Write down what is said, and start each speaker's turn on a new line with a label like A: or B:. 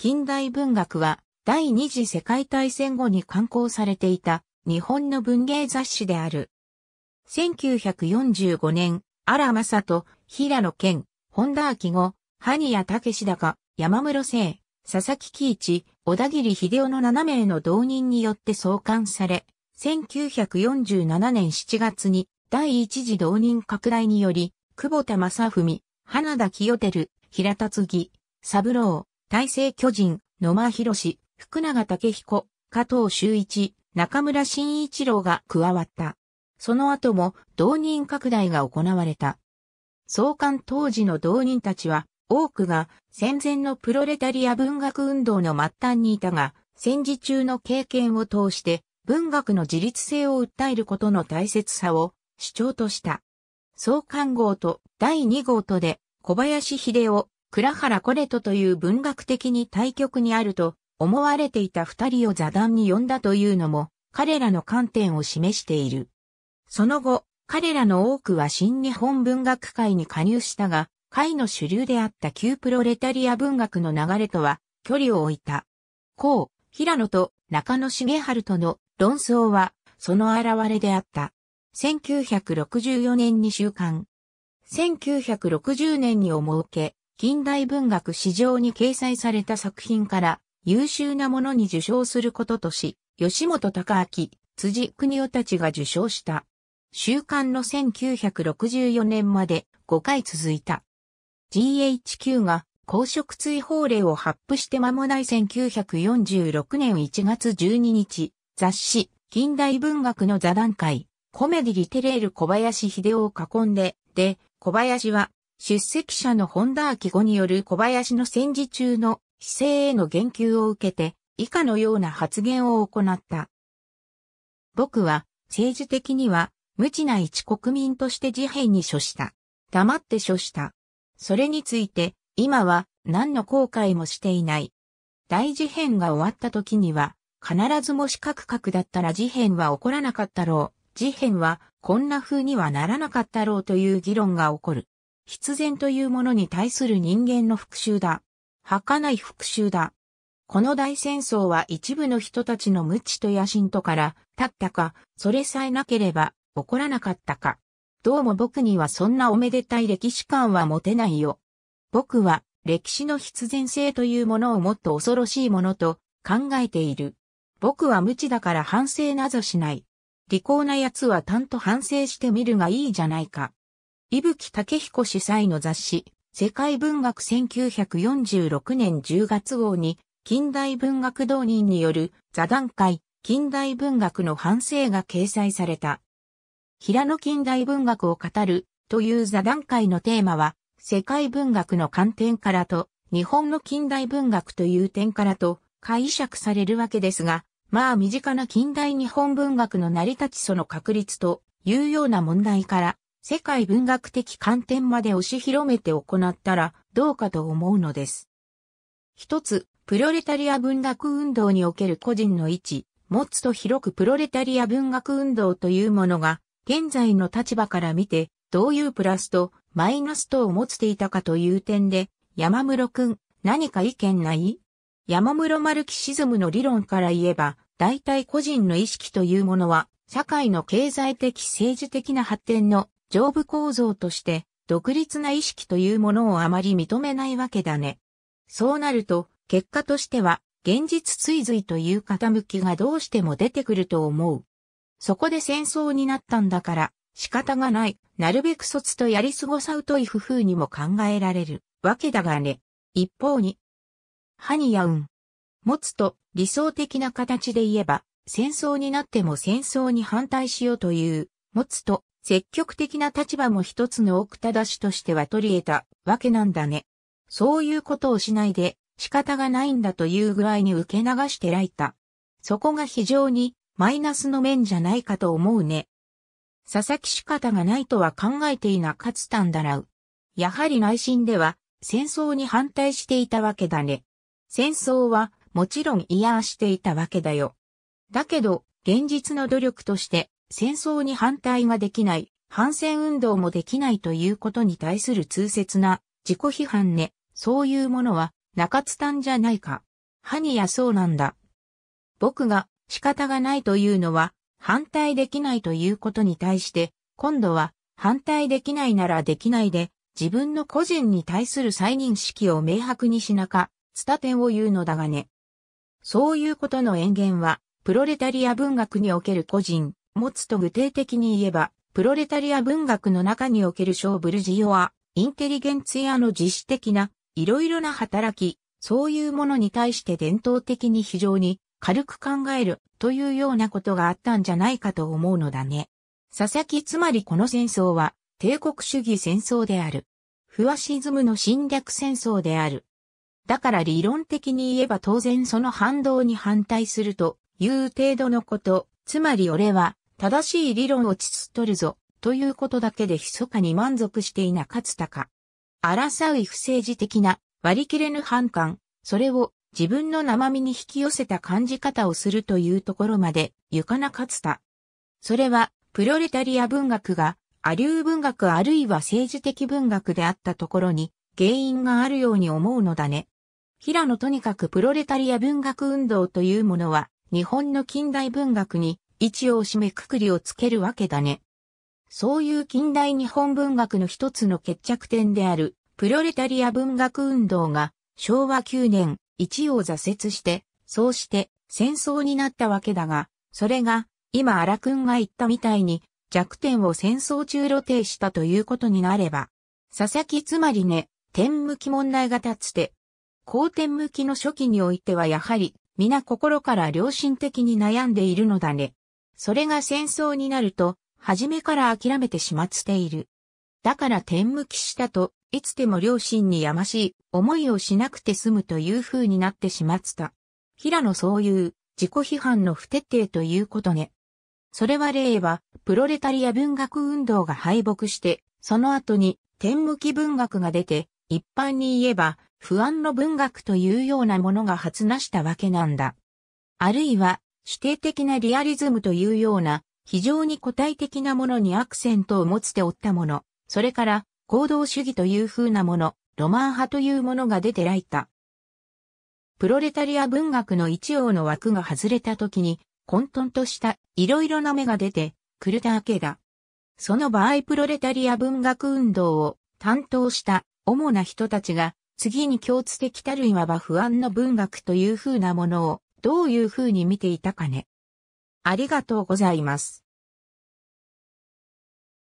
A: 近代文学は第二次世界大戦後に刊行されていた日本の文芸雑誌である。1945年、荒正人、平野健、本田明吾、萩谷武高、山室聖、佐々木喜一、小田切秀夫の7名の同人によって創刊され、1947年7月に第一次同人拡大により、久保田正文、花田清照、平田継、三郎、大成巨人、野間博士、福永武彦、加藤修一、中村慎一郎が加わった。その後も同人拡大が行われた。創刊当時の同人たちは、多くが戦前のプロレタリア文学運動の末端にいたが、戦時中の経験を通して文学の自立性を訴えることの大切さを主張とした。創刊号と第2号とで小林秀夫、倉原コレトという文学的に対極にあると思われていた二人を座談に呼んだというのも彼らの観点を示している。その後、彼らの多くは新日本文学界に加入したが、会の主流であった旧プロレタリア文学の流れとは距離を置いた。こう、平野と中野茂春との論争はその現れであった。1964年に収刊。1960年にお設け、近代文学史上に掲載された作品から優秀なものに受賞することとし、吉本隆明、辻国夫たちが受賞した。週刊の1964年まで5回続いた。GHQ が公職追放令を発布して間もない1946年1月12日、雑誌、近代文学の座談会、コメディリテレール小林秀夫を囲んで、で、小林は出席者の本田明子による小林の戦時中の姿勢への言及を受けて、以下のような発言を行った。僕は、政治的には、無知な一国民として自変に処した。黙って処した。それについて、今は何の後悔もしていない。大事変が終わった時には、必ずもしカクカクだったら事変は起こらなかったろう。事変はこんな風にはならなかったろうという議論が起こる。必然というものに対する人間の復讐だ。儚い復讐だ。この大戦争は一部の人たちの無知と野心とから立ったか、それさえなければ起こらなかったか。どうも僕にはそんなおめでたい歴史観は持てないよ。僕は歴史の必然性というものをもっと恐ろしいものと考えている。僕は無知だから反省なぞしない。利口な奴はたんと反省してみるがいいじゃないか。伊吹武彦主催の雑誌、世界文学1946年10月号に、近代文学導人による座談会、近代文学の反省が掲載された。平野近代文学を語るという座談会のテーマは、世界文学の観点からと、日本の近代文学という点からと解釈されるわけですが、まあ身近な近代日本文学の成り立ちその確立というような問題から、世界文学的観点まで押し広めて行ったらどうかと思うのです。一つ、プロレタリア文学運動における個人の位置、持つと広くプロレタリア文学運動というものが、現在の立場から見て、どういうプラスとマイナスとを持っていたかという点で、山室くん、何か意見ない山室マルキシズムの理論から言えば、大体個人の意識というものは、社会の経済的政治的な発展の上部構造として独立な意識というものをあまり認めないわけだね。そうなると、結果としては、現実追随という傾きがどうしても出てくると思う。そこで戦争になったんだから、仕方がない、なるべく卒とやり過ごさうとい不風にも考えられるわけだがね。一方に、ハニヤウン。持つと理想的な形で言えば、戦争になっても戦争に反対しようという、持つと積極的な立場も一つの奥正しとしては取り得たわけなんだね。そういうことをしないで仕方がないんだという具合に受け流してらいた。そこが非常にマイナスの面じゃないかと思うね。佐々木仕方がないとは考えていなかつたんだらう。やはり内心では戦争に反対していたわけだね。戦争はもちろん嫌していたわけだよ。だけど現実の努力として戦争に反対ができない、反戦運動もできないということに対する痛切な自己批判ね、そういうものは中津たんじゃないか。はにやそうなんだ。僕が仕方がないというのは反対できないということに対して今度は反対できないならできないで自分の個人に対する再認識を明白にしなか、つた点を言うのだがね。そういうことの延言はプロレタリア文学における個人、持つと具体的に言えば、プロレタリア文学の中におけるショーブルジオは、インテリゲンツィアの自主的な、いろいろな働き、そういうものに対して伝統的に非常に軽く考えるというようなことがあったんじゃないかと思うのだね。佐々木つまりこの戦争は帝国主義戦争である。フアシズムの侵略戦争である。だから理論的に言えば当然その反動に反対するという程度のこと、つまり俺は正しい理論をつつとるぞ、ということだけで密かに満足していなかつたか。争う不政治的な割り切れぬ反感、それを自分の生身に引き寄せた感じ方をするというところまで行かなかつた。それは、プロレタリア文学が、アリュー文学あるいは政治的文学であったところに、原因があるように思うのだね。平野とにかくプロレタリア文学運動というものは、日本の近代文学に一応締めくくりをつけるわけだね。そういう近代日本文学の一つの決着点である、プロレタリア文学運動が、昭和9年、一応挫折して、そうして戦争になったわけだが、それが、今荒くんが言ったみたいに、弱点を戦争中露呈したということになれば、佐々木つまりね、天向き問題が立つて、後天向きの初期においてはやはり、皆心から良心的に悩んでいるのだね。それが戦争になると、初めから諦めてしまっている。だから天向きしたと、いつでも両親にやましい思いをしなくて済むという風になってしまった。平野そういう自己批判の不徹底ということね。それは例は、プロレタリア文学運動が敗北して、その後に天向き文学が出て、一般に言えば、不安の文学というようなものが発なしたわけなんだ。あるいは、否定的なリアリズムというような、非常に個体的なものにアクセントを持つておったもの、それから、行動主義という風なもの、ロマン派というものが出てらいた。プロレタリア文学の一応の枠が外れた時に、混沌とした色々な芽が出て、くるだけだ。その場合プロレタリア文学運動を担当した主な人たちが、次に共通的たるいわば不安の文学という風なものをどういう風に見ていたかね。ありがとうございます。